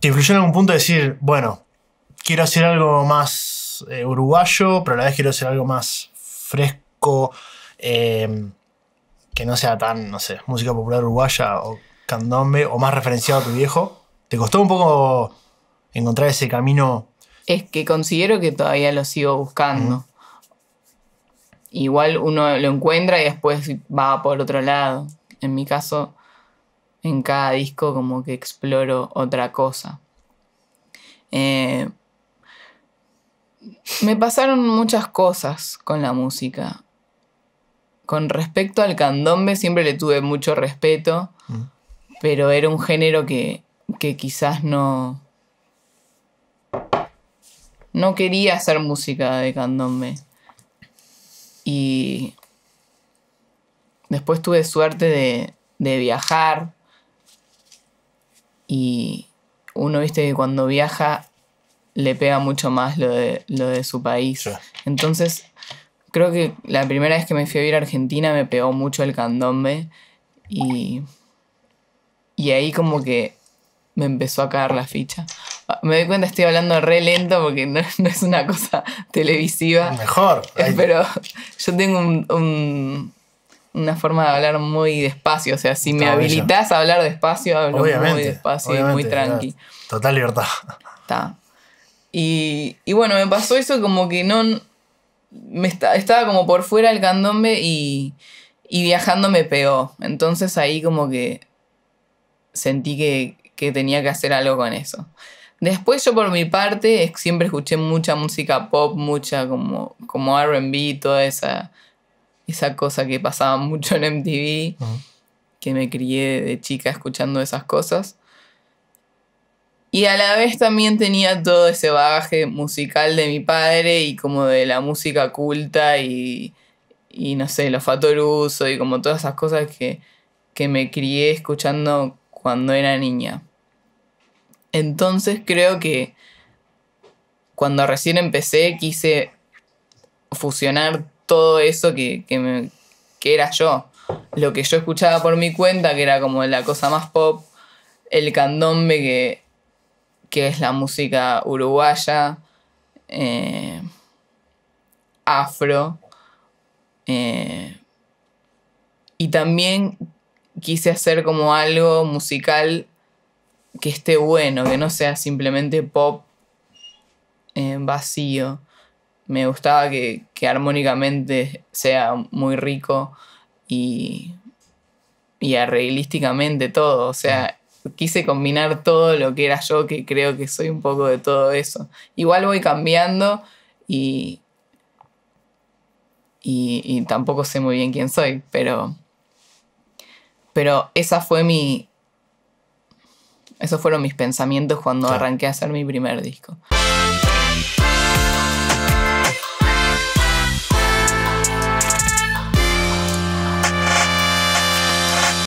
te influyó en algún punto decir, bueno, quiero hacer algo más eh, uruguayo, pero a la vez quiero hacer algo más fresco, em, que no sea tan, no sé, música popular uruguaya o candombe, o más referenciado a tu viejo? ¿Te costó un poco encontrar ese camino? Es que considero que todavía lo sigo buscando. Igual uno lo encuentra y después va por otro lado. En mi caso, en cada disco como que exploro otra cosa. Eh, me pasaron muchas cosas con la música. Con respecto al candombe siempre le tuve mucho respeto, mm. pero era un género que, quizás no... No quería hacer música de candombe. Y después tuve suerte de, de viajar y uno, viste, que cuando viaja le pega mucho más lo de, lo de su país. Entonces, creo que la primera vez que me fui a vivir a Argentina me pegó mucho el candombe y, y ahí como que me empezó a caer la ficha. Ah, me doy cuenta, estoy hablando re lento porque no, es una cosa televisiva. Mejor. Pero yo tengo un, una forma de hablar muy despacio. O sea, si me habilitas a hablar despacio, hablo muy despacio y muy tranqui. Total libertad. Está. Y, y, bueno, me pasó eso como que no. Me estaba como por fuera el candombe y, y viajando me pegó. Entonces ahí como que sentí que, que tenía que hacer algo con eso. Después yo por mi parte siempre escuché mucha música pop, mucha como, como RB, toda esa, esa cosa que pasaba mucho en MTV, que me crié de chica escuchando esas cosas. Y a la vez también tenía todo ese bagaje musical de mi padre y como de la música culta y, y no sé, los fatoruso y como todas esas cosas que, que me crié escuchando cuando era niña. Entonces creo que cuando recién empecé quise fusionar todo eso que, me, era yo. Lo que yo escuchaba por mi cuenta, que era como la cosa más pop, el candombe, que, es la música uruguaya, eh, afro. Eh, y también quise hacer como algo musical que esté bueno, que no sea simplemente pop eh, vacío me gustaba que, armónicamente sea muy rico y, y arreglísticamente todo. O sea, quise combinar todo lo que era yo, que creo que soy un poco de todo eso. Igual voy cambiando y, y, tampoco sé muy bien quién soy, pero, pero esa fue mi... Esos fueron mis pensamientos cuando arranqué a hacer mi primer disco.